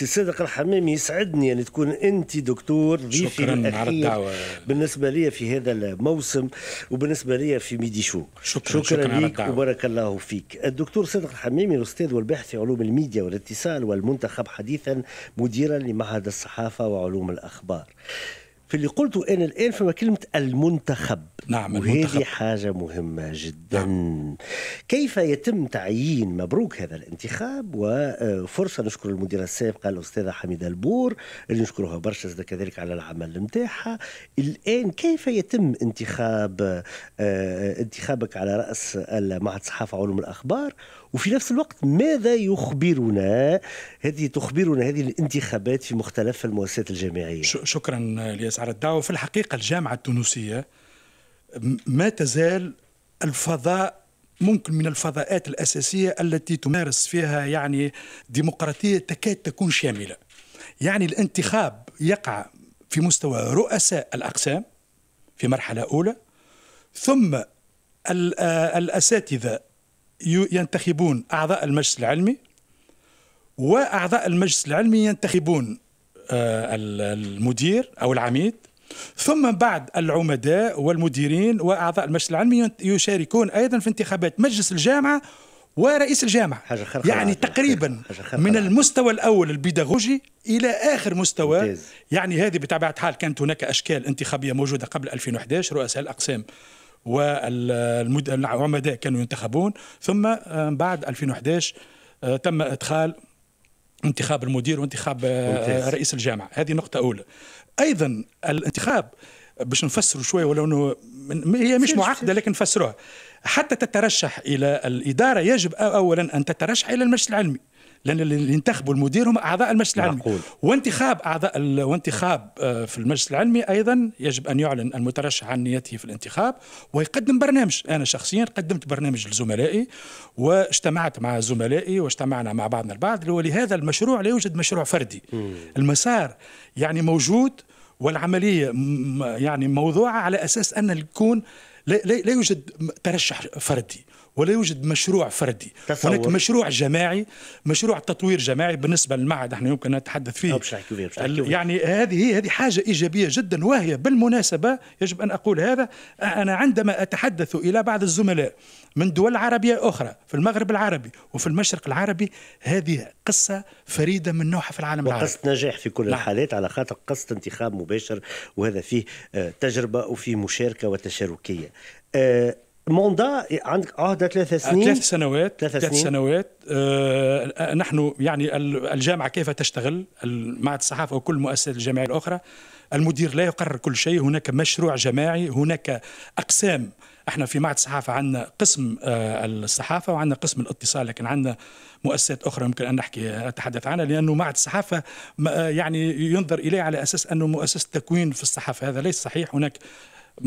سي صادق الحمامي يسعدني يعني تكون انت دكتور ضيفي الاخير بالنسبه لي في هذا الموسم وبالنسبه لي في ميدي شو شكرا, شكرا, شكرا لك وبارك الله فيك الدكتور صادق الحمامي الاستاذ والباحث في علوم الميديا والاتصال والمنتخب حديثا مديرا لمعهد الصحافه وعلوم الاخبار اللي قلته أنا الآن فما كلمة المنتخب نعم وهذه المنتخب. حاجة مهمة جدا نعم. كيف يتم تعيين مبروك هذا الانتخاب وفرصة نشكر المديرة السابقة الأستاذة حميدة البور اللي نشكرها برشا كذلك على العمل نتاعها الآن كيف يتم انتخاب آه، انتخابك على رأس معهد الصحافة علوم الأخبار وفي نفس الوقت ماذا يخبرنا هذه تخبرنا هذه الانتخابات في مختلف المؤسسات الجامعية شكرا لياس على الدعوة في الحقيقة الجامعة التونسية ما تزال الفضاء ممكن من الفضاءات الأساسية التي تمارس فيها يعني ديمقراطية تكاد تكون شاملة يعني الانتخاب يقع في مستوى رؤساء الأقسام في مرحلة أولى ثم آه، الأساتذة ينتخبون أعضاء المجلس العلمي وأعضاء المجلس العلمي ينتخبون آه، المدير أو العميد ثم بعد العمداء والمديرين وأعضاء المجلس العلمي يشاركون أيضا في انتخابات مجلس الجامعة ورئيس الجامعة يعني تقريبا من المستوى الأول البيداغوجي إلى آخر مستوى ممتاز. يعني هذه بطبيعة الحال كانت هناك أشكال انتخابية موجودة قبل 2011 رؤساء الأقسام والعمداء كانوا ينتخبون ثم آه، بعد 2011 آه، تم ادخال انتخاب المدير وانتخاب آه، ممتاز. رئيس الجامعه هذه نقطه اولى ايضا الانتخاب باش نفسروا شويه ولو انه هي مش معقده لكن نفسروها حتى تترشح الى الاداره يجب اولا ان تترشح الى المجلس العلمي لان اللي ينتخبوا المدير هم اعضاء المجلس العلمي معقول. وانتخاب اعضاء ال... وانتخاب آه، في المجلس العلمي ايضا يجب ان يعلن المترشح عن نيته في الانتخاب ويقدم برنامج انا شخصيا قدمت برنامج لزملائي واجتمعت مع زملائي واجتمعنا مع بعضنا البعض ولهذا المشروع لا يوجد مشروع فردي م. المسار يعني موجود والعمليه يعني موضوعه على اساس ان يكون لا, لا يوجد ترشح فردي ولا يوجد مشروع فردي تصور. هناك مشروع جماعي مشروع تطوير جماعي بالنسبه للمعهد احنا يمكن نتحدث فيه بشتاك كبير. بشتاك كبير. يعني هذه هذه حاجه ايجابيه جدا وهي بالمناسبه يجب ان اقول هذا انا عندما اتحدث الى بعض الزملاء من دول عربيه اخرى في المغرب العربي وفي المشرق العربي هذه قصه فريده من نوعها في العالم العربي وقصه نجاح في كل نعم. الحالات على خاطر قصه انتخاب مباشر وهذا فيه آه، تجربه وفيه مشاركه وتشاركيه آه، موندا عندك عهدة آه، ثلاث آه، سنين ثلاث سنوات ثلاث سنوات آه نحن يعني الجامعة كيف تشتغل معهد الصحافة وكل المؤسسات الجامعية الأخرى المدير لا يقرر كل شيء هناك مشروع جماعي هناك أقسام احنا في معهد الصحافة عندنا قسم آه، الصحافة وعندنا قسم الاتصال لكن عندنا مؤسسات أخرى يمكن أن نحكي أتحدث عنها لأنه معهد الصحافة يعني ينظر إليه على أساس أنه مؤسسة تكوين في الصحافة هذا ليس صحيح هناك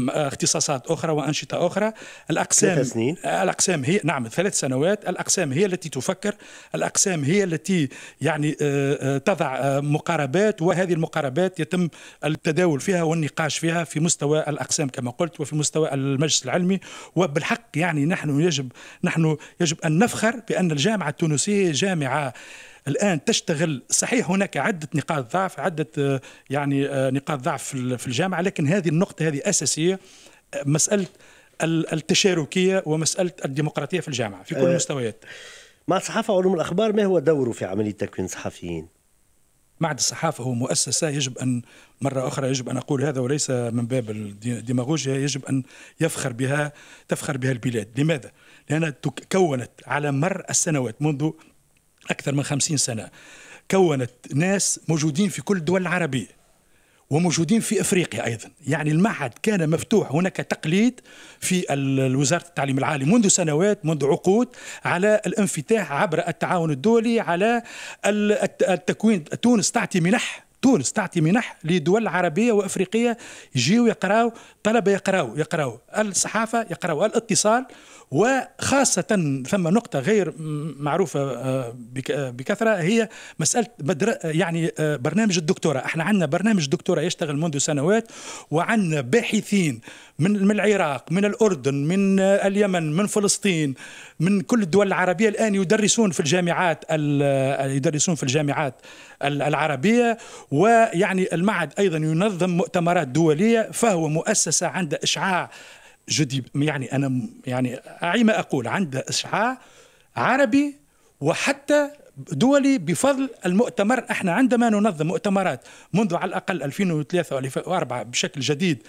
آه، اختصاصات اخرى وانشطه اخرى الاقسام ثلاث سنين الاقسام هي نعم ثلاث سنوات الاقسام هي التي تفكر الاقسام هي التي يعني آه، آه، تضع مقاربات وهذه المقاربات يتم التداول فيها والنقاش فيها في مستوى الاقسام كما قلت وفي مستوى المجلس العلمي وبالحق يعني نحن يجب نحن يجب ان نفخر بان الجامعه التونسيه جامعه الآن تشتغل صحيح هناك عدة نقاط ضعف عدة آه، يعني آه، نقاط ضعف في الجامعة لكن هذه النقطة هذه أساسية آه، مسألة التشاركية ومسألة الديمقراطية في الجامعة في كل المستويات مع الصحافة وعلوم الأخبار ما هو دوره في عملية تكوين صحفيين؟ معهد الصحافة هو مؤسسة يجب أن مرة أخرى يجب أن أقول هذا وليس من باب الديماغوجيا يجب أن يفخر بها تفخر بها البلاد لماذا؟ لأنها تكونت على مر السنوات منذ أكثر من خمسين سنة كونت ناس موجودين في كل الدول العربية وموجودين في افريقيا ايضا، يعني المعهد كان مفتوح هناك تقليد في وزاره التعليم العالي منذ سنوات منذ عقود على الانفتاح عبر التعاون الدولي على التكوين تونس تعطي منح تونس تعطي منح لدول عربيه وافريقيه يجيو يقراو طلبه يقراو يقراو الصحافه يقراو الاتصال وخاصة ثم نقطة غير معروفة آه، آه، بكثرة هي مسألة يعني آه، برنامج الدكتوراه احنا عندنا برنامج دكتوراه يشتغل منذ سنوات وعندنا باحثين من العراق من الأردن من اليمن من فلسطين من كل الدول العربية الآن يدرسون في الجامعات يدرسون في الجامعات العربية ويعني المعهد أيضا ينظم مؤتمرات دولية فهو مؤسسة عندها إشعاع جدي يعني انا يعني اعي ما اقول عند اشعاع عربي وحتى دولي بفضل المؤتمر احنا عندما ننظم مؤتمرات منذ على الاقل 2003 و 2004 بشكل جديد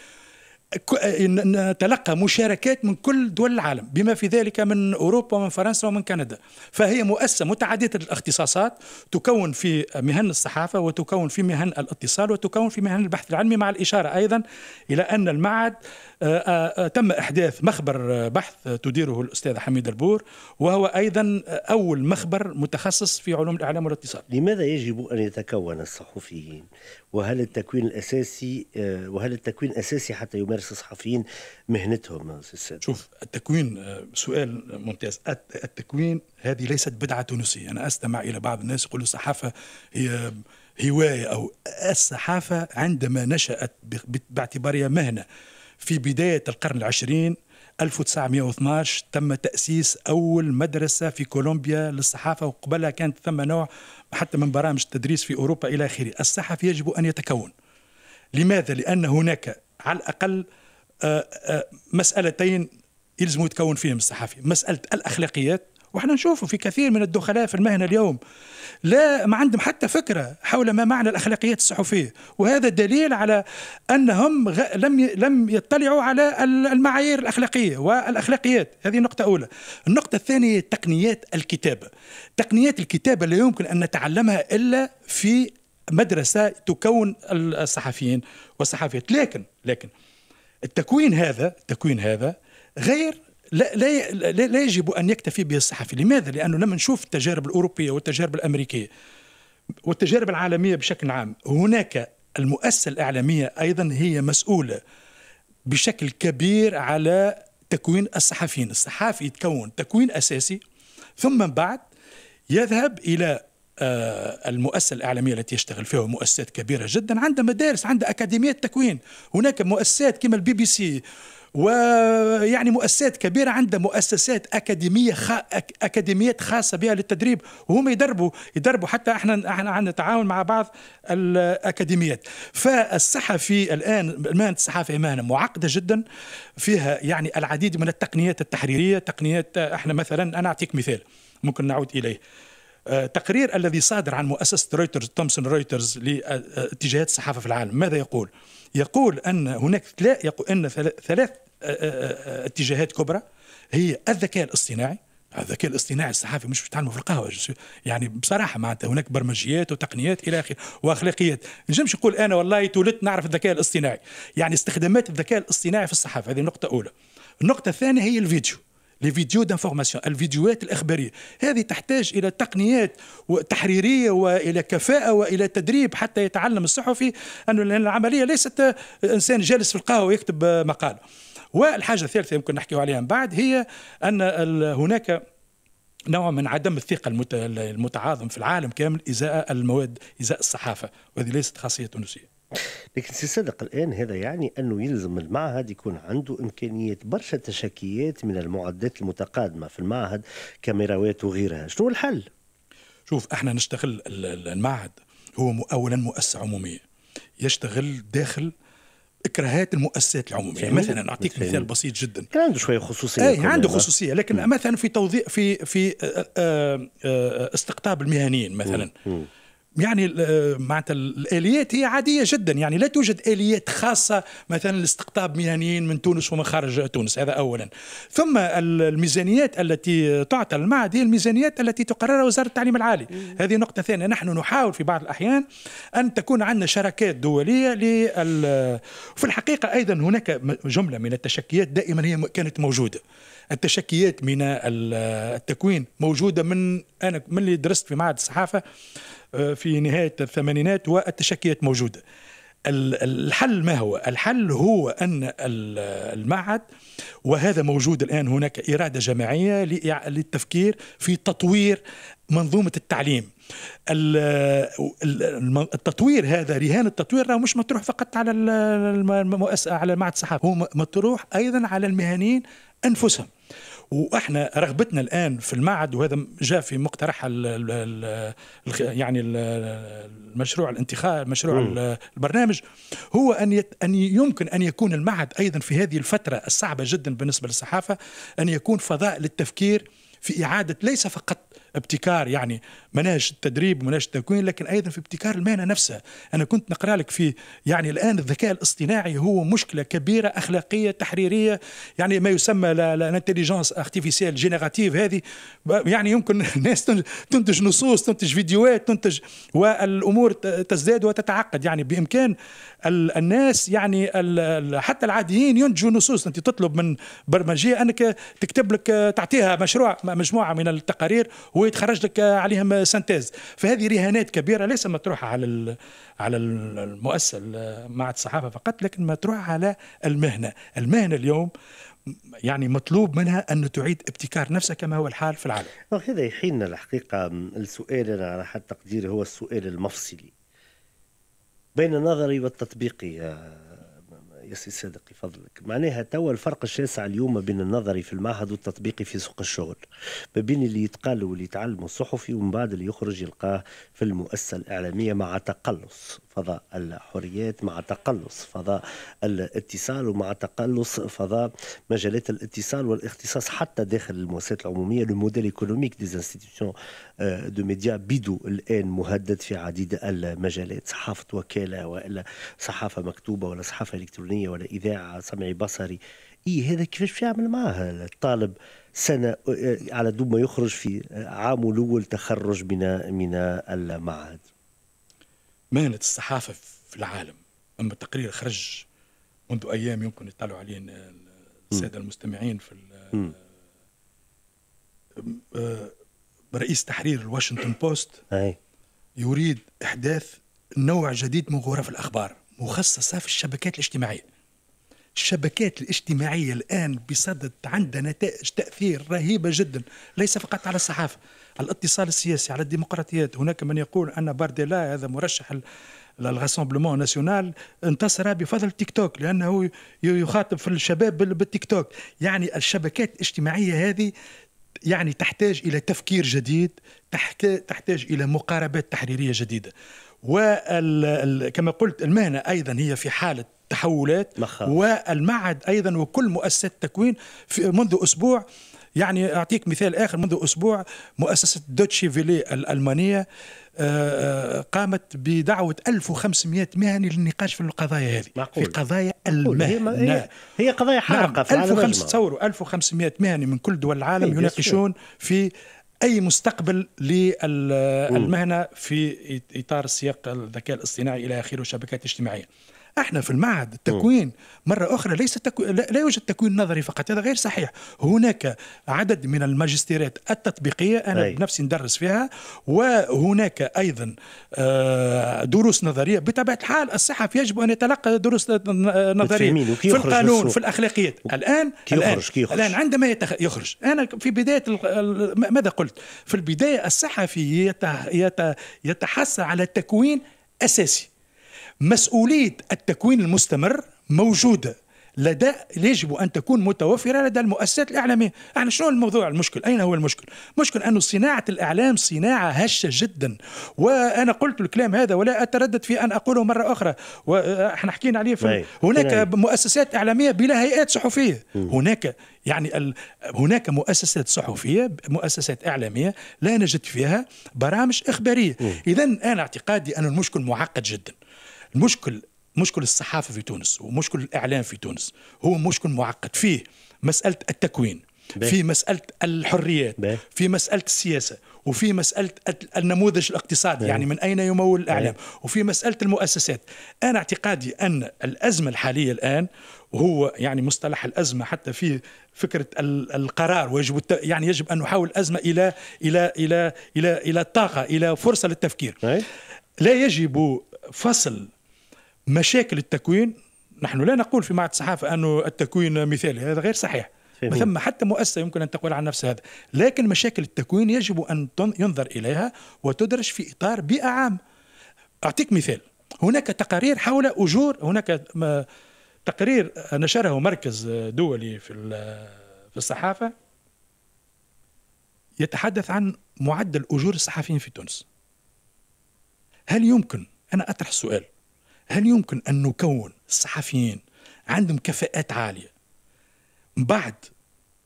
نتلقى مشاركات من كل دول العالم بما في ذلك من اوروبا ومن فرنسا ومن كندا فهي مؤسسه متعدده الاختصاصات تكون في مهن الصحافه وتكون في مهن الاتصال وتكون في مهن البحث العلمي مع الاشاره ايضا الى ان المعهد آه، آه، آه، تم إحداث مخبر بحث تديره الأستاذ حميد البور وهو أيضا أول مخبر متخصص في علوم الإعلام والاتصال لماذا يجب أن يتكون الصحفيين وهل التكوين الأساسي وهل التكوين أساسي حتى يمارس الصحفيين مهنتهم شوف التكوين سؤال ممتاز التكوين هذه ليست بدعة تونسية أنا أستمع إلى بعض الناس يقولوا الصحافة هي هواية أو الصحافة عندما نشأت باعتبارها مهنة في بداية القرن العشرين 1912 تم تأسيس أول مدرسة في كولومبيا للصحافة وقبلها كانت ثم نوع حتى من برامج التدريس في أوروبا إلى آخره الصحفي يجب أن يتكون لماذا؟ لأن هناك على الأقل آه، آه، مسألتين يلزم يتكون فيهم الصحفي مسألة الأخلاقيات واحنا نشوفه في كثير من الدخلاء في المهنه اليوم لا ما عندهم حتى فكره حول ما معنى الاخلاقيات الصحفيه وهذا دليل على انهم غ... لم ي... لم يطلعوا على المعايير الاخلاقيه والاخلاقيات هذه نقطه اولى النقطه الثانيه تقنيات الكتابه تقنيات الكتابه لا يمكن ان نتعلمها الا في مدرسه تكون الصحفيين والصحفيات لكن لكن التكوين هذا التكوين هذا غير لا, لا, لا يجب أن يكتفي به الصحفي لماذا؟ لأنه لما نشوف التجارب الأوروبية والتجارب الأمريكية والتجارب العالمية بشكل عام هناك المؤسسة الإعلامية أيضا هي مسؤولة بشكل كبير على تكوين الصحفيين الصحافي يتكون تكوين أساسي ثم بعد يذهب إلى آه، المؤسسة الإعلامية التي يشتغل فيها مؤسسات كبيرة جدا عندها مدارس عندها أكاديميات تكوين هناك مؤسسات كما البي بي سي ويعني مؤسسات كبيرة عندها مؤسسات أكاديمية خ... أكاديميات خاصة بها للتدريب وهم يدربوا يدربوا حتى احنا احنا عندنا تعاون مع بعض الأكاديميات فالصحفي الآن مهنة الصحافة مهنة معقدة جدا فيها يعني العديد من التقنيات التحريرية تقنيات احنا مثلا أنا أعطيك مثال ممكن نعود إليه تقرير الذي صادر عن مؤسسة رويترز تومسون رويترز لاتجاهات الصحافة في العالم ماذا يقول؟ يقول أن هناك لا يقول أن ثلاث آه، آه، آه، اتجاهات كبرى هي الذكاء الاصطناعي الذكاء الاصطناعي الصحافي مش بتعلمه في القهوه يعني بصراحه معناتها هناك برمجيات وتقنيات الى اخره واخلاقيات نجمش نقول انا والله تولدت نعرف الذكاء الاصطناعي يعني استخدامات الذكاء الاصطناعي في الصحافه هذه نقطة أولى النقطه الثانيه هي الفيديو لي فيديو دانفورماسيون الفيديوهات الاخباريه هذه تحتاج الى تقنيات تحريريه والى كفاءه والى تدريب حتى يتعلم الصحفي انه العمليه ليست انسان جالس في القهوه يكتب مقال والحاجه الثالثه يمكن نحكي عليها من بعد هي ان هناك نوع من عدم الثقة المتعاظم في العالم كامل إزاء المواد إزاء الصحافة وهذه ليست خاصية تونسية لكن سي صادق الان هذا يعني انه يلزم المعهد يكون عنده امكانيات برشا تشكيات من المعدات المتقادمه في المعهد كاميرات وغيرها شنو الحل شوف احنا نشتغل المعهد هو اولا مؤسسه عموميه يشتغل داخل اكراهات المؤسسات العموميه يعني مثلا اعطيك مثال بسيط جدا كان عنده شويه خصوصيه اي عنده آه. خصوصيه لكن مثلا في توظيف في في آه، آه، استقطاب المهنيين مثلا مم. يعني آه، معناتها الاليات هي عاديه جدا يعني لا توجد اليات خاصه مثلا لاستقطاب مهنيين من تونس ومن خارج تونس هذا اولا ثم الميزانيات التي تعطى للمعهد هي الميزانيات التي تقررها وزاره التعليم العالي هذه نقطه ثانيه نحن نحاول في بعض الاحيان ان تكون عندنا شراكات دوليه لل في الحقيقه ايضا هناك جمله من التشكيات دائما هي كانت موجوده التشكيات من التكوين موجوده من انا من اللي درست في معهد الصحافه آه، في نهاية الثمانينات والتشكيات موجودة الحل ما هو؟ الحل هو أن المعهد وهذا موجود الآن هناك إرادة جماعية للتفكير في تطوير منظومة التعليم التطوير هذا رهان التطوير راه مش مطروح فقط على المؤسسة على معهد الصحافة هو مطروح أيضا على المهنيين أنفسهم واحنا رغبتنا الان في المعهد وهذا جاء في الـ الـ الـ الـ يعني الـ المشروع الانتخاب مشروع البرنامج هو ان ان يمكن ان يكون المعهد ايضا في هذه الفتره الصعبه جدا بالنسبه للصحافه ان يكون فضاء للتفكير في اعاده ليس فقط ابتكار يعني مناهج التدريب ومناهج التكوين لكن ايضا في ابتكار المهنه نفسها انا كنت نقرا لك في يعني الان الذكاء الاصطناعي هو مشكله كبيره اخلاقيه تحريريه يعني ما يسمى الانتليجنس ارتيفيسيال جينيراتيف هذه يعني يمكن الناس تنتج نصوص تنتج فيديوهات تنتج والامور تزداد وتتعقد يعني بامكان الناس يعني حتى العاديين ينتجوا نصوص انت تطلب من برمجيه انك تكتب لك تعطيها مشروع مجموعه من التقارير ويتخرج لك عليهم سنتيز فهذه رهانات كبيره ليس مطروحه على على المؤسسه مع الصحافه فقط لكن مطروحه على المهنه المهنه اليوم يعني مطلوب منها أن تعيد ابتكار نفسها كما هو الحال في العالم هذا يحيلنا الحقيقة السؤال انا على حد تقديري هو السؤال المفصلي بين النظري والتطبيقي يا سي صادق يفضلك معناها توا الفرق الشاسع اليوم بين النظري في المعهد والتطبيقي في سوق الشغل ما بين اللي يتقال واللي يتعلمه الصحفي ومن بعد اللي يخرج يلقاه في المؤسسة الإعلامية مع تقلص فضاء الحريات مع تقلص فضاء الاتصال ومع تقلص فضاء مجالات الاتصال والاختصاص حتى داخل المؤسسات العمومية الموديل ايكونوميك دي انستيتيوشن دو ميديا بيدو الآن مهدد في عديد المجالات صحافة وكالة وإلا صحافة مكتوبة ولا صحافة إلكترونية تلفزيونية ولا اذاعه سمعي بصري اي هذا كيفاش باش يعمل معاه الطالب سنه آه، على دوب ما يخرج في آه، عامه الاول تخرج من من المعهد مهنه الصحافه في العالم اما التقرير خرج منذ ايام يمكن يطلعوا عليه الساده المستمعين في آه، رئيس تحرير الواشنطن بوست يريد احداث نوع جديد من غرف الاخبار مخصصة في الشبكات الاجتماعية الشبكات الاجتماعية الآن بصدد عندها نتائج تأثير رهيبة جدا ليس فقط على الصحافة على الاتصال السياسي على الديمقراطيات هناك من يقول أن بارديلا هذا مرشح للغاسمبلمون ناسيونال انتصر بفضل تيك توك لأنه يخاطب في الشباب بالتيك توك يعني الشبكات الاجتماعية هذه يعني تحتاج إلى تفكير جديد تحتاج إلى مقاربات تحريرية جديدة وكما قلت المهنة أيضا هي في حالة تحولات مخاف. والمعهد أيضا وكل مؤسسات التكوين منذ أسبوع يعني أعطيك مثال آخر منذ أسبوع مؤسسة دوتشي فيلي الألمانية آه، آه، قامت بدعوة 1500 مهني للنقاش في القضايا هذه معقول. في قضايا المهنة هي, هي قضايا حارقة نعم. في 1500 تصوروا 1500 مهني من كل دول العالم إيه، يناقشون في اي مستقبل للمهنه في اطار سياق الذكاء الاصطناعي الى اخره والشبكات الاجتماعيه. احنا في المعهد التكوين مره اخرى ليس تكو... لا يوجد تكوين نظري فقط هذا غير صحيح هناك عدد من الماجستيرات التطبيقيه انا أي. بنفسي ندرس فيها وهناك ايضا آه، دروس نظريه بطبيعه الحال الصحف يجب ان يتلقى دروس نظريه في القانون في الاخلاقيات الان كي يخرج الان, كي يخرج. الآن عندما يتخ... يخرج انا في بدايه ماذا قلت في البدايه الصحفي يت... يت... يتحسى على تكوين اساسي مسؤولية التكوين المستمر موجودة لدى يجب ان تكون متوفره لدى المؤسسات الاعلاميه، احنا يعني شنو الموضوع المشكل؟ اين هو المشكل؟ مشكل انه صناعه الاعلام صناعه هشه جدا، وانا قلت الكلام هذا ولا اتردد في ان اقوله مره اخرى، واحنا حكينا عليه في طيب، هناك طيب. مؤسسات اعلاميه بلا هيئات صحفيه، هناك يعني ال... هناك مؤسسات صحفيه مؤسسات اعلاميه لا نجد فيها برامج اخباريه، اذا انا اعتقادي ان المشكل معقد جدا. المشكل مشكل الصحافة في تونس ومشكل الإعلام في تونس هو مشكل معقد فيه مسألة التكوين في مسألة الحريات في مسألة السياسة وفي مسألة النموذج الاقتصادي يعني من أين يمول الإعلام وفي مسألة المؤسسات أنا اعتقادي أن الأزمة الحالية الآن وهو يعني مصطلح الأزمة حتى فيه فكرة القرار ويجب يعني يجب أن نحول الأزمة إلى إلى إلى إلى إلى, إلى طاقة إلى فرصة للتفكير لا يجب فصل مشاكل التكوين نحن لا نقول في معهد الصحافة أن التكوين مثالي هذا غير صحيح ما ثم حتى مؤسسة يمكن أن تقول عن نفس هذا لكن مشاكل التكوين يجب أن ينظر إليها وتدرج في إطار بيئة عام أعطيك مثال هناك تقارير حول أجور هناك تقرير نشره مركز دولي في في الصحافة يتحدث عن معدل أجور الصحفيين في تونس هل يمكن أنا أطرح السؤال هل يمكن أن نكون الصحفيين عندهم كفاءات عالية من بعد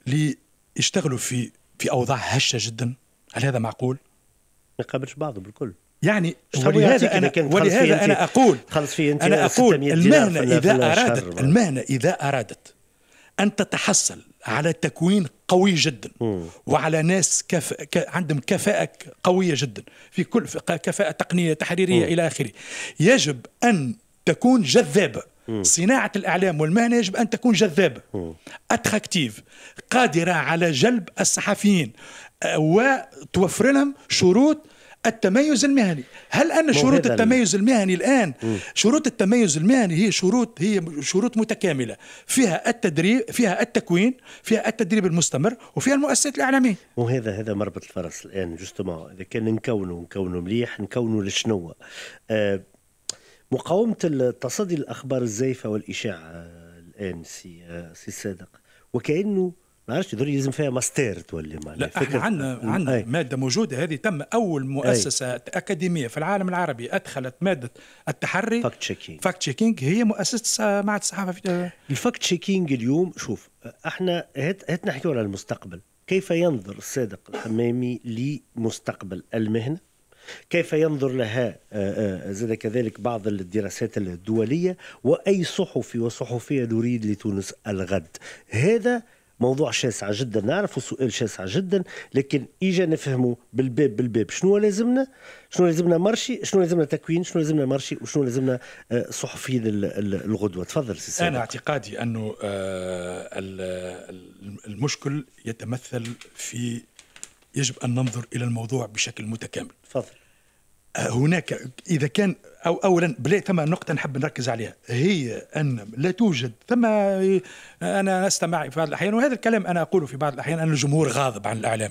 اللي يشتغلوا في في أوضاع هشة جدا هل هذا معقول؟ ما يقابلش بعضه بالكل يعني ولهذا أنا, ولهذا أنا أقول أنا أقول المهنة إذا أرادت المهنة إذا أرادت أن تتحصل على تكوين قوي جدا وعلى ناس كف... ك... عندهم كفاءة قوية جدا في كل كفاءة تقنية تحريرية إلى آخره يجب أن تكون جذابة صناعة الإعلام والمهنة يجب أن تكون جذابة أتراكتيف قادرة على جلب الصحفيين وتوفر لهم شروط التميز المهني هل أن شروط التميز المهني الآن شروط التميز المهني هي شروط هي شروط متكاملة فيها التدريب فيها التكوين فيها التدريب المستمر وفيها المؤسسات الإعلامية وهذا هذا مربط الفرس الآن جوستومون إذا كان نكونوا نكونوا مليح نكونوا لشنو آه، مقاومة التصدي للأخبار الزيفة والإشاعة الآن سي آه، سي صادق وكأنه ما عرفتش دول يلزم فيها ماستير تولي ما لا احنا عندنا عندنا ماده موجوده هذه تم اول مؤسسه أي. اكاديميه في العالم العربي ادخلت ماده التحري فاكت تشيكينج فاكت تشيكينج هي مؤسسه معهد الصحافه في الفاكت تشيكينج اليوم شوف احنا هات هات نحكيو على المستقبل كيف ينظر الصادق الحمامي لمستقبل المهنه كيف ينظر لها آه، آه، زاد كذلك بعض الدراسات الدولية وأي صحفي وصحفية نريد لتونس الغد هذا موضوع شاسع جدا نعرف سؤال شاسع جدا لكن اجا نفهمه بالباب بالباب شنو لازمنا شنو لازمنا مرشي شنو لازمنا تكوين شنو لازمنا مرشي وشنو لازمنا آه، صحفيين الغدوه تفضل سي انا اعتقادي انه آه، المشكل يتمثل في يجب ان ننظر الى الموضوع بشكل متكامل تفضل هناك اذا كان او اولا بلا ثم نقطه نحب نركز عليها هي ان لا توجد ثم انا استمع في بعض الاحيان وهذا الكلام انا اقوله في بعض الاحيان ان الجمهور غاضب عن الاعلام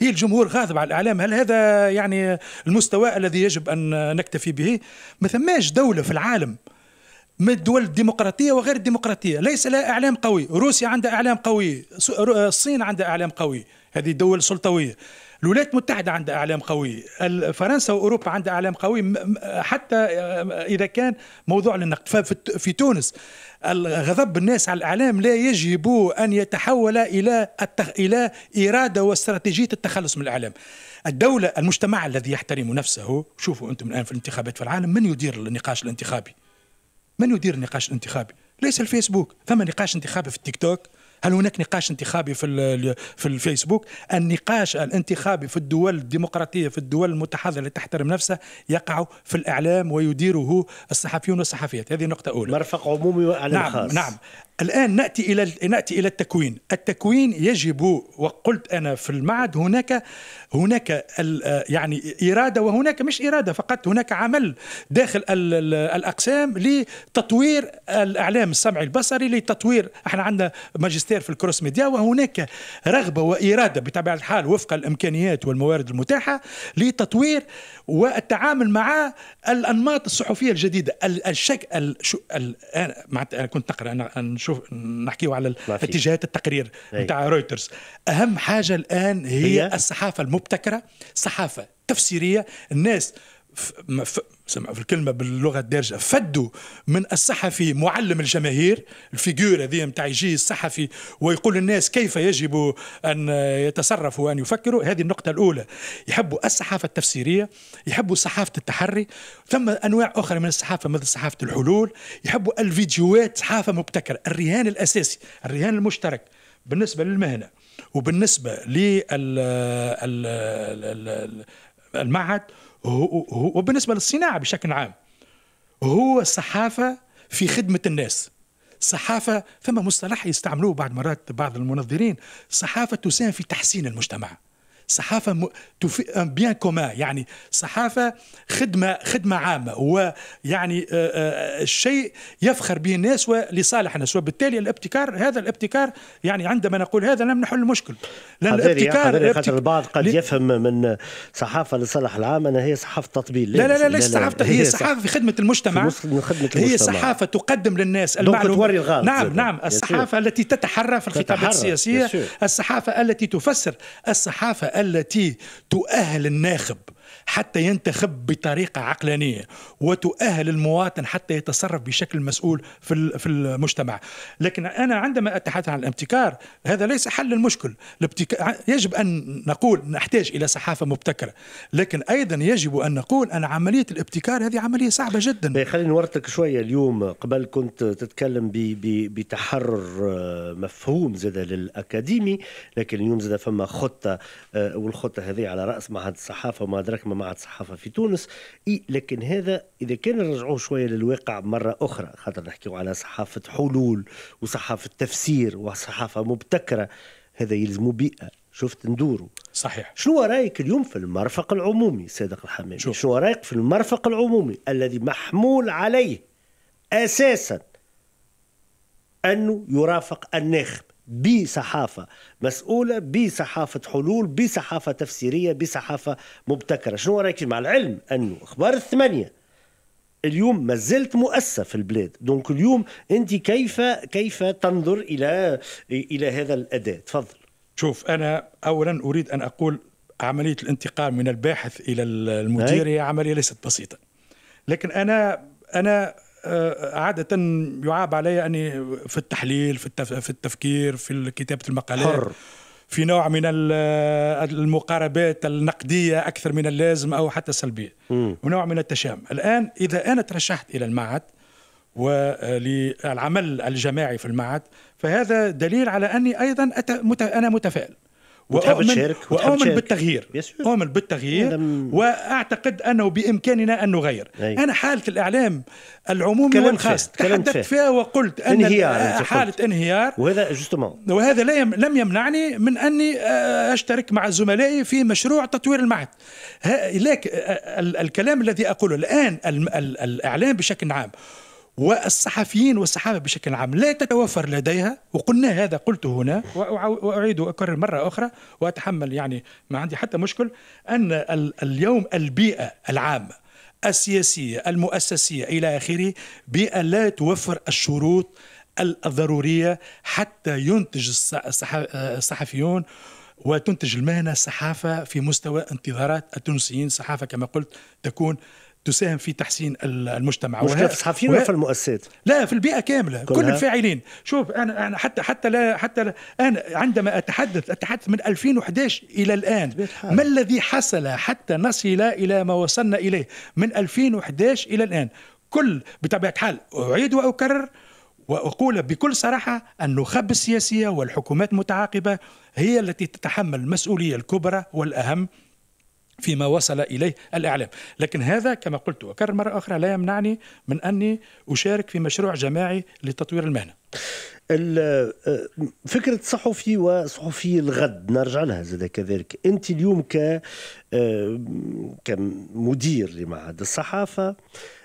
هي الجمهور غاضب على الاعلام هل هذا يعني المستوى الذي يجب ان نكتفي به ما ثماش دوله في العالم من الدول الديمقراطية وغير الديمقراطية ليس لها إعلام قوي روسيا عندها إعلام قوي الصين عندها إعلام قوي هذه دول سلطوية الولايات المتحدة عندها إعلام قوي فرنسا وأوروبا عندها إعلام قوي حتى آه، إذا كان موضوع للنقد في تونس غضب الناس على الإعلام لا يجب أن يتحول إلى التخ... إلى إرادة واستراتيجية التخلص من الإعلام الدولة المجتمع الذي يحترم نفسه شوفوا أنتم الآن في الانتخابات في العالم من يدير النقاش الانتخابي من يدير النقاش الانتخابي ليس الفيسبوك ثم نقاش انتخابي في التيك توك هل هناك نقاش انتخابي في في الفيسبوك النقاش الانتخابي في الدول الديمقراطيه في الدول المتحضره اللي تحترم نفسها يقع في الاعلام ويديره الصحفيون والصحفيات هذه نقطه اولى مرفق عمومي واعلام نعم خاص نعم الآن نأتي إلى نأتي إلى التكوين، التكوين يجب وقلت أنا في المعهد هناك هناك آه، يعني إرادة وهناك مش إرادة فقط هناك عمل داخل الأقسام لتطوير الإعلام السمعي البصري لتطوير احنا عندنا ماجستير في الكروس ميديا وهناك رغبة وإرادة بطبيعة الحال وفق الإمكانيات والموارد المتاحة لتطوير والتعامل مع الأنماط الصحفية الجديدة الشك الشو... ال... أنا كنت نقرأ أنا شوف نحكيه على اتجاهات التقرير نتاع رويترز اهم حاجه الان هي, هي الصحافه المبتكره صحافه تفسيريه الناس سمع في الكلمة باللغة الدارجة فدوا من الصحفي معلم الجماهير الفيجور هذه متاع يجي الصحفي ويقول للناس كيف يجب أن يتصرفوا وأن يفكروا هذه النقطة الأولى يحبوا الصحافة التفسيرية يحبوا صحافة التحري ثم أنواع أخرى من الصحافة مثل صحافة الحلول يحبوا الفيديوهات صحافة مبتكرة الرهان الأساسي الرهان المشترك بالنسبة للمهنة وبالنسبة للمعهد هو هو وبالنسبه للصناعه بشكل عام هو الصحافه في خدمه الناس صحافه فما مصطلح يستعملوه بعد مرات بعض المنظرين صحافه تساهم في تحسين المجتمع صحافة م... بيان آه، كومان يعني صحافة خدمة خدمة عامة ويعني الشيء آه، آه، يفخر به الناس ولصالح الناس وبالتالي الابتكار هذا الابتكار يعني عندما نقول هذا لم نحل المشكل لأن الابتكار, حضري الابتكار البعض قد لي يفهم من صحافة لصالح العام أنها هي صحافة تطبيل لا لا لا, لا, صحافة هي, صحافة في خدمة المجتمع في خدمة المجتمع هي صحافة تقدم للناس المعلومة نعم نعم الصحافة التي تتحرى في الخطابات السياسية الصحافة التي تفسر الصحافة التي تؤهل الناخب حتى ينتخب بطريقة عقلانية وتؤهل المواطن حتى يتصرف بشكل مسؤول في في المجتمع لكن أنا عندما أتحدث عن الابتكار هذا ليس حل المشكل الابتكار يجب أن نقول نحتاج إلى صحافة مبتكرة لكن أيضا يجب أن نقول أن عملية الابتكار هذه عملية صعبة جدا طيب، خلينا نورطك شوية اليوم قبل كنت تتكلم بتحرر آه، مفهوم زاد للأكاديمي لكن اليوم زاد فما خطة آه، والخطة هذه على رأس معهد الصحافة وما أدراك ما جماعة الصحافة في تونس إي لكن هذا إذا كان نرجعوه شوية للواقع مرة أخرى خاطر نحكيو على صحافة حلول وصحافة تفسير وصحافة مبتكرة هذا يلزم بيئة شفت ندوره صحيح شنو رايك اليوم في المرفق العمومي صادق الحمامي شو, شنو رايك في المرفق العمومي الذي محمول عليه اساسا انه يرافق الناخب بصحافة مسؤولة بصحافة حلول بصحافة تفسيرية بصحافة مبتكرة شنو رأيك مع العلم أنه أخبار الثمانية اليوم ما زلت مؤسسة في البلاد دونك اليوم أنت كيف كيف تنظر إلى إلى هذا الأداء تفضل شوف أنا أولا أريد أن أقول عملية الانتقال من الباحث إلى المدير هي عملية ليست بسيطة لكن أنا أنا آه، عادة يعاب علي أني في التحليل في, التف... في التفكير في كتابة المقالات حر. في نوع من المقاربات النقدية أكثر من اللازم أو حتى السلبية م. ونوع من التشام الآن إذا أنا ترشحت إلى المعهد وللعمل آه، الجماعي في المعهد فهذا دليل على أني أيضا أنا متفائل وتحب تشارك وأؤمن تشارك. بالتغيير أؤمن بالتغيير وأعتقد أنه بإمكاننا أن نغير أي. أنا حالة الإعلام العمومي والخاص تحدثت فيها وقلت أن انهيار آه، حالة انهيار وهذا جستمون وهذا لا لم يمنعني من أني آه، أشترك مع زملائي في مشروع تطوير المعهد لكن آه، الكلام الذي أقوله الآن الإعلام بشكل عام والصحفيين والصحافة بشكل عام لا تتوفر لديها وقلنا هذا قلته هنا وأعيد وأكرر مرة أخرى وأتحمل يعني ما عندي حتى مشكل أن اليوم البيئة العامة السياسية المؤسسية إلى آخره بيئة لا توفر الشروط الضرورية حتى ينتج الصحفيون وتنتج المهنة الصحافة في مستوى انتظارات التونسيين صحافة كما قلت تكون تساهم في تحسين المجتمع مش في الصحفيين ولا في المؤسسات؟ لا في البيئة كاملة كل الفاعلين شوف أنا, أنا حتى حتى لا حتى لا أنا عندما أتحدث أتحدث من 2011 إلى الآن ما الذي حصل حتى نصل إلى ما وصلنا إليه من 2011 إلى الآن كل بطبيعة الحال أعيد وأكرر واقول بكل صراحه ان النخب السياسيه والحكومات المتعاقبه هي التي تتحمل المسؤوليه الكبرى والاهم فيما وصل اليه الاعلام، لكن هذا كما قلت وكرر مره اخرى لا يمنعني من اني اشارك في مشروع جماعي لتطوير المهنه. آه، فكرة صحفي وصحفي الغد نرجع لها زاد كذلك أنت اليوم ك آه، كمدير لمعهد الصحافة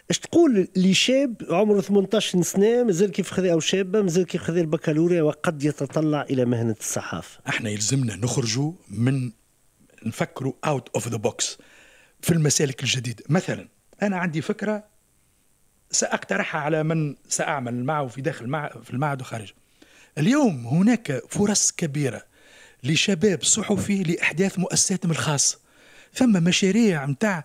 اش تقول لشاب عمره 18 سنه مازال كيف خذي او شابه مازال كيف خذ البكالوريا وقد يتطلع الى مهنه الصحافه؟ احنا يلزمنا نخرجوا من نفكروا اوت اوف ذا بوكس في المسالك الجديده مثلا انا عندي فكره ساقترحها على من ساعمل معه في داخل في المعهد وخارج اليوم هناك فرص كبيره لشباب صحفي لاحداث مؤسساتهم الخاصه ثم مشاريع نتاع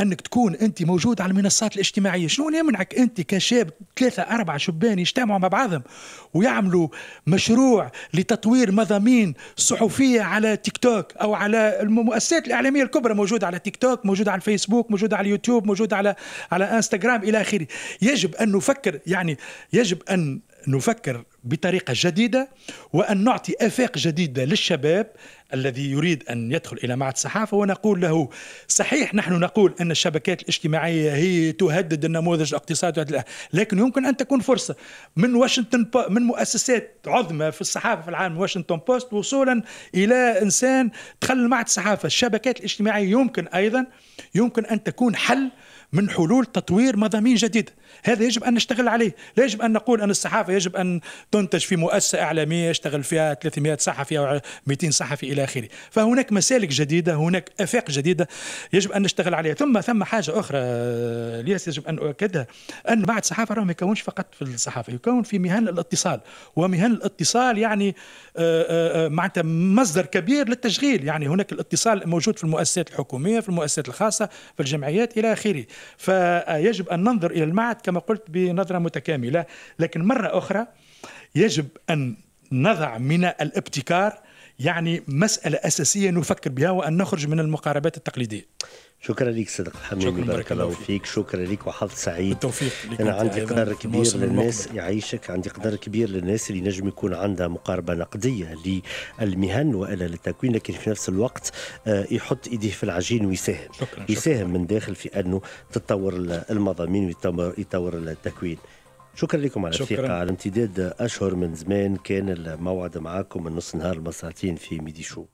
انك تكون انت موجود على المنصات الاجتماعيه شنو يمنعك انت كشاب ثلاثه اربعه شبان يجتمعوا مع بعضهم ويعملوا مشروع لتطوير مضامين صحفيه على تيك توك او على المؤسسات الاعلاميه الكبرى موجوده على تيك توك موجوده على الفيسبوك موجوده على اليوتيوب موجوده على على انستغرام الى اخره يجب ان نفكر يعني يجب ان نفكر بطريقة جديدة وأن نعطي آفاق جديدة للشباب الذي يريد أن يدخل إلى معهد الصحافة ونقول له صحيح نحن نقول أن الشبكات الاجتماعية هي تهدد النموذج الاقتصادي لكن يمكن أن تكون فرصة من واشنطن من مؤسسات عظمى في الصحافة في العالم واشنطن بوست وصولا إلى إنسان دخل معهد الصحافة الشبكات الاجتماعية يمكن أيضا يمكن أن تكون حل من حلول تطوير مضامين جديدة هذا يجب أن نشتغل عليه لا يجب أن نقول أن الصحافة يجب أن تنتج في مؤسسة إعلامية يشتغل فيها 300 صحفي أو 200 صحفي إلى آخره فهناك مسالك جديدة هناك آفاق جديدة يجب أن نشتغل عليها ثم ثم حاجة أخرى آه، لياس يجب أن أؤكدها أن بعد الصحافة ما يكونش فقط في الصحافة يكون في مهن الاتصال ومهن الاتصال يعني آه، آه، معناتها مصدر كبير للتشغيل يعني هناك الاتصال موجود في المؤسسات الحكومية في المؤسسات الخاصة في الجمعيات إلى آخره فيجب أن ننظر إلى المعهد كما قلت بنظرة متكاملة لكن مرة أخرى يجب أن نضع من الابتكار يعني مسألة أساسية نفكر بها وأن نخرج من المقاربات التقليدية شكرا لك صديق الحمامي بارك الله فيك شكرا لك وحظ سعيد بالتوفيق انا عندي قدر كبير للناس يعيشك عندي قدر كبير للناس اللي نجم يكون عندها مقاربه نقديه للمهن والا للتكوين لكن في نفس الوقت آه، يحط ايديه في العجين ويساهم شكرا يساهم شكرا. من داخل في انه تتطور المضامين ويتطور التكوين شكرا لكم على الثقة على امتداد أشهر من زمان كان الموعد معكم من نص نهار المساعتين في ميدي شو